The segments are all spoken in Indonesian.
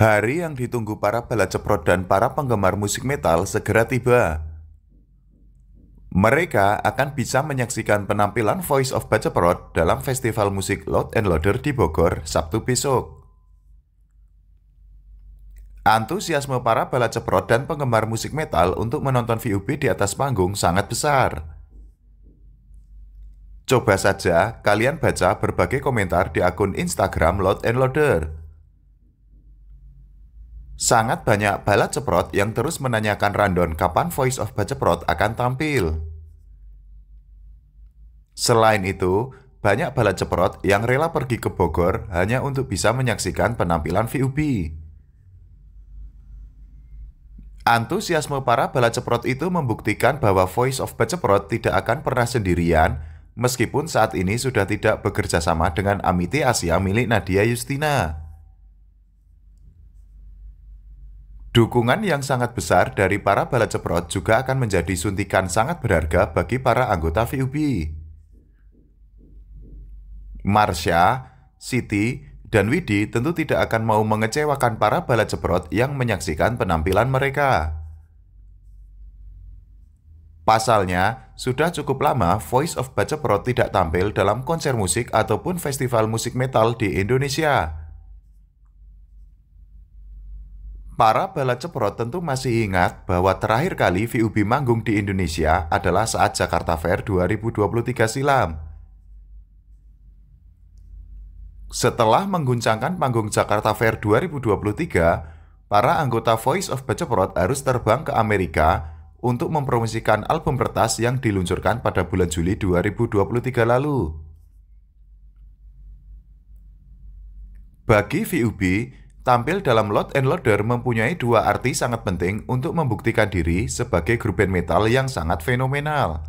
Hari yang ditunggu para bala ceprot dan para penggemar musik metal segera tiba. Mereka akan bisa menyaksikan penampilan Voice of Baceprot dalam festival musik Load and Loader di Bogor Sabtu besok. Antusiasme para bala ceprot dan penggemar musik metal untuk menonton VUB di atas panggung sangat besar. Coba saja kalian baca berbagai komentar di akun Instagram Load and Loader. Sangat banyak balat ceprot yang terus menanyakan Randon kapan Voice of Baceprot akan tampil. Selain itu, banyak balat ceprot yang rela pergi ke Bogor hanya untuk bisa menyaksikan penampilan VUB. Antusiasme para balat ceprot itu membuktikan bahwa Voice of Baceprot tidak akan pernah sendirian meskipun saat ini sudah tidak bekerja sama dengan Amity Asia milik Nadia Justina. Dukungan yang sangat besar dari para bala ceprot juga akan menjadi suntikan sangat berharga bagi para anggota VUB. Marsha, Siti, dan Widi tentu tidak akan mau mengecewakan para bala ceprot yang menyaksikan penampilan mereka. Pasalnya, sudah cukup lama Voice of Baceprot tidak tampil dalam konser musik ataupun festival musik metal di Indonesia. Para balap ceprot tentu masih ingat bahwa terakhir kali VUB manggung di Indonesia adalah saat Jakarta Fair 2023 silam. Setelah mengguncangkan panggung Jakarta Fair 2023, para anggota Voice of Baceprot harus terbang ke Amerika untuk mempromosikan album kertas yang diluncurkan pada bulan Juli 2023 lalu. Bagi VUB, Tampil dalam Lot and Loader mempunyai dua arti sangat penting untuk membuktikan diri sebagai grup band metal yang sangat fenomenal.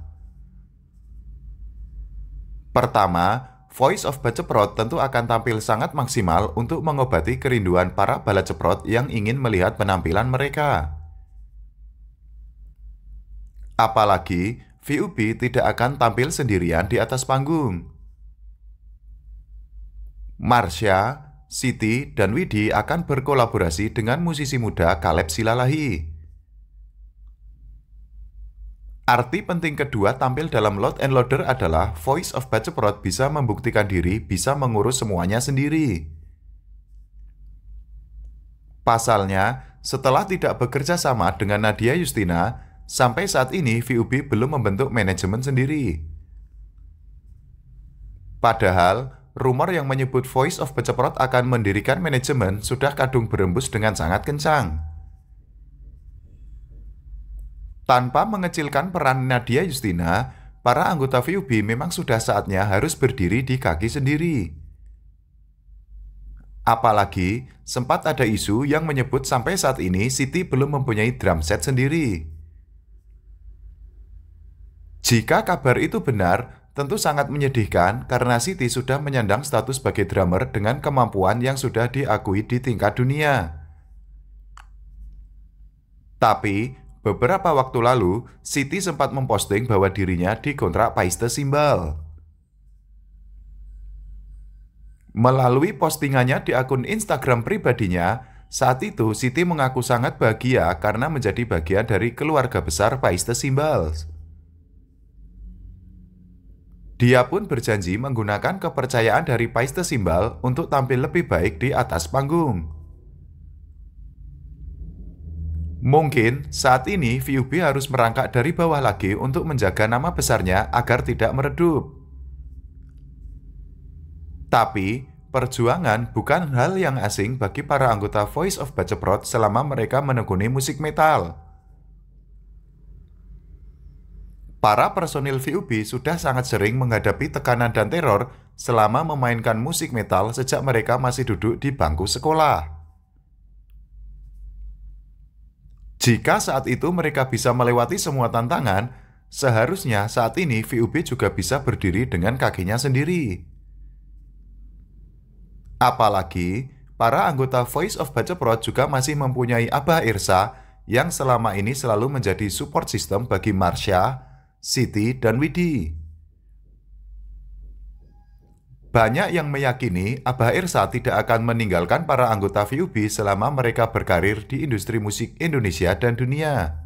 Pertama, Voice of Baceprot tentu akan tampil sangat maksimal untuk mengobati kerinduan para bala ceprot yang ingin melihat penampilan mereka. Apalagi, VUB tidak akan tampil sendirian di atas panggung. Marsha, Siti dan Widi akan berkolaborasi dengan musisi muda Kaleb Silalahi. Arti penting kedua tampil dalam Load and Loader adalah Voice of Baceprot bisa membuktikan diri bisa mengurus semuanya sendiri. Pasalnya, setelah tidak bekerja sama dengan Nadia Justina, sampai saat ini VUB belum membentuk manajemen sendiri. Padahal, rumor yang menyebut Voice of Beceprot akan mendirikan manajemen sudah kadung berembus dengan sangat kencang. Tanpa mengecilkan peran Nadia Justina, para anggota VUB memang sudah saatnya harus berdiri di kaki sendiri. Apalagi, sempat ada isu yang menyebut sampai saat ini Siti belum mempunyai drum set sendiri. Jika kabar itu benar, Tentu sangat menyedihkan karena Siti sudah menyandang status sebagai drummer dengan kemampuan yang sudah diakui di tingkat dunia. Tapi, beberapa waktu lalu, Siti sempat memposting bahwa dirinya dikontrak Paiste Simbal. Melalui postingannya di akun Instagram pribadinya, saat itu, Siti mengaku sangat bahagia karena menjadi bagian dari keluarga besar Paiste Simbals. Dia pun berjanji menggunakan kepercayaan dari Paiste Simbal untuk tampil lebih baik di atas panggung. Mungkin saat ini VUB harus merangkak dari bawah lagi untuk menjaga nama besarnya agar tidak meredup. Tapi, perjuangan bukan hal yang asing bagi para anggota Voice of Baceprot selama mereka menekuni musik metal. Para personil VUB sudah sangat sering menghadapi tekanan dan teror selama memainkan musik metal sejak mereka masih duduk di bangku sekolah. Jika saat itu mereka bisa melewati semua tantangan, seharusnya saat ini VUB juga bisa berdiri dengan kakinya sendiri. Apalagi, para anggota Voice of Baceprot juga masih mempunyai Abah Irsa yang selama ini selalu menjadi support system bagi Marsha Siti dan Widi. Banyak yang meyakini Abah Irsa tidak akan meninggalkan para anggota VUB selama mereka berkarir di industri musik Indonesia dan dunia.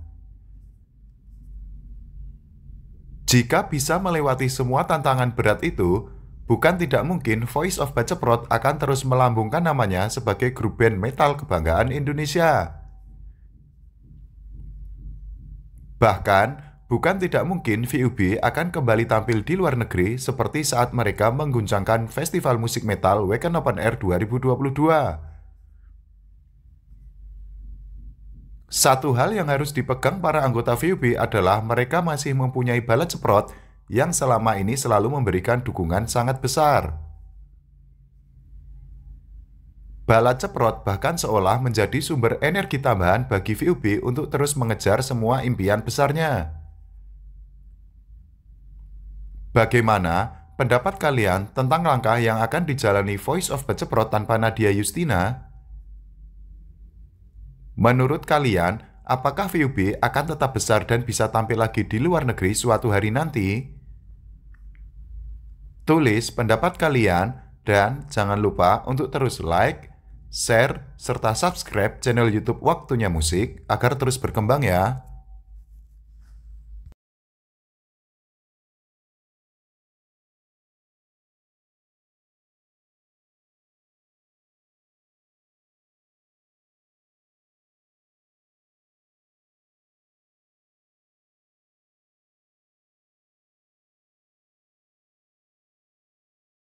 Jika bisa melewati semua tantangan berat itu, bukan tidak mungkin Voice of Baceprot akan terus melambungkan namanya sebagai grup band metal kebanggaan Indonesia. Bahkan, Bukan tidak mungkin VUB akan kembali tampil di luar negeri seperti saat mereka mengguncangkan Festival Musik Metal Weekend Open Air 2022. Satu hal yang harus dipegang para anggota VUB adalah mereka masih mempunyai balat ceprot yang selama ini selalu memberikan dukungan sangat besar. Balat ceprot bahkan seolah menjadi sumber energi tambahan bagi VUB untuk terus mengejar semua impian besarnya. Bagaimana pendapat kalian tentang langkah yang akan dijalani Voice of Beceprot tanpa Nadia Justina? Menurut kalian, apakah VUB akan tetap besar dan bisa tampil lagi di luar negeri suatu hari nanti? Tulis pendapat kalian dan jangan lupa untuk terus like, share, serta subscribe channel YouTube Waktunya Musik agar terus berkembang ya.